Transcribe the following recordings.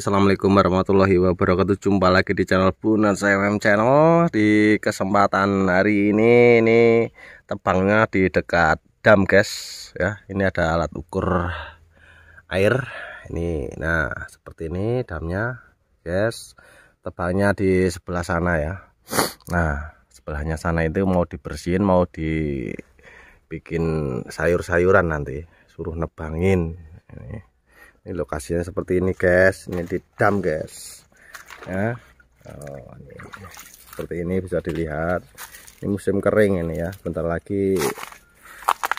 assalamualaikum warahmatullahi wabarakatuh jumpa lagi di channel saya FM channel di kesempatan hari ini ini tebangnya di dekat dam guys ya ini ada alat ukur air ini nah seperti ini damnya guys tebangnya di sebelah sana ya nah sebelahnya sana itu mau dibersihin mau dibikin sayur-sayuran nanti suruh nebangin ini ini lokasinya seperti ini guys ini di dam guys ya oh, ini. seperti ini bisa dilihat ini musim kering ini ya bentar lagi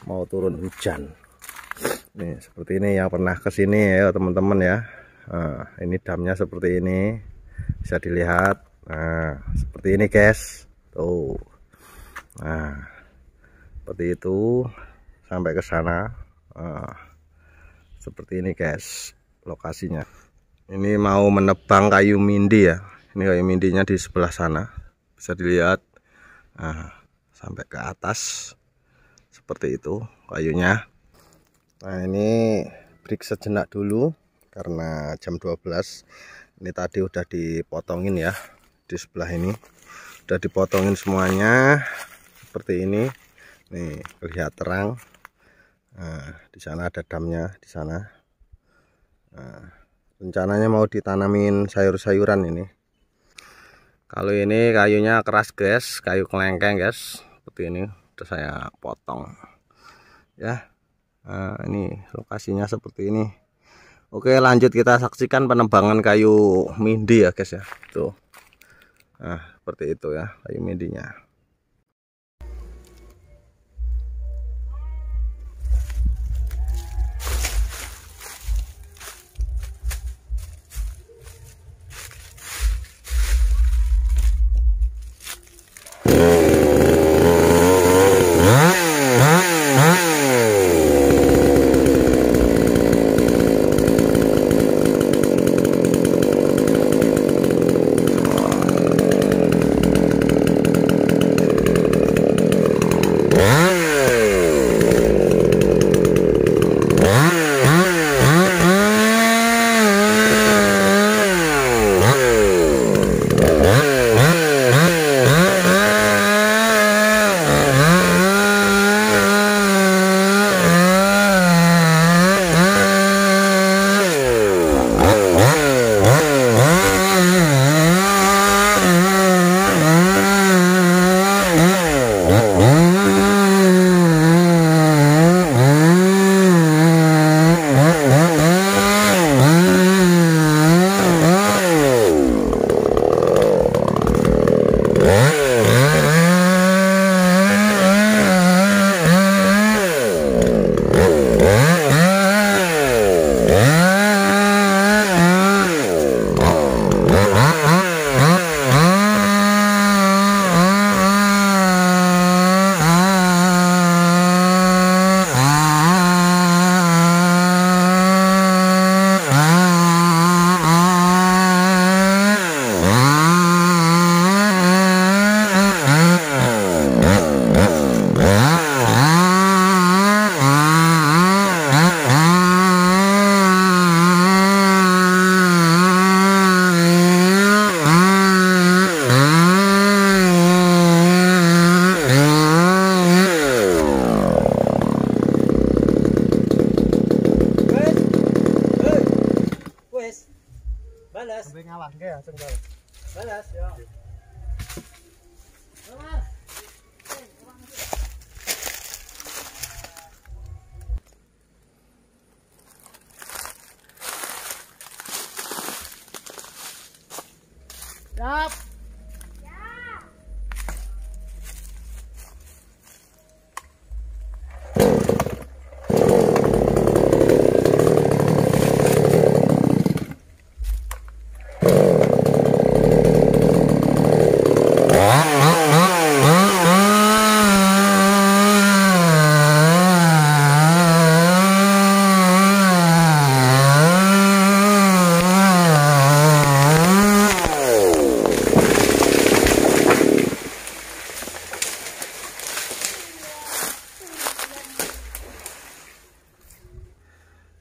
mau turun hujan nih seperti ini yang pernah kesini ya teman-teman ya nah, ini damnya seperti ini bisa dilihat nah seperti ini guys tuh nah seperti itu sampai ke sana nah seperti ini guys lokasinya ini mau menebang kayu mindi ya ini kayu mindinya di sebelah sana bisa dilihat nah, sampai ke atas seperti itu kayunya nah ini break sejenak dulu karena jam 12 ini tadi udah dipotongin ya di sebelah ini udah dipotongin semuanya seperti ini nih terlihat terang Nah, di sana ada damnya di sana. Nah, rencananya mau ditanamin sayur-sayuran ini. Kalau ini kayunya keras, guys, kayu kelengkeng, guys. Seperti ini udah saya potong. Ya. Nah, ini lokasinya seperti ini. Oke, lanjut kita saksikan penebangan kayu mindi ya, guys ya. Tuh. Nah, seperti itu ya, kayu mindinya. balas sampai ngalah ya balas ya balas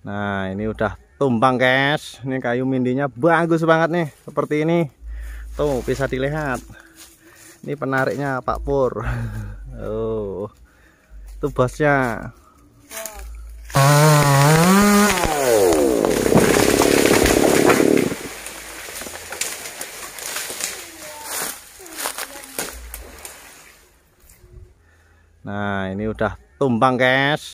Nah ini udah tumbang guys Ini kayu mindinya bagus banget nih Seperti ini Tuh bisa dilihat Ini penariknya Pak Pur Oh Itu bosnya Nah ini udah tumbang guys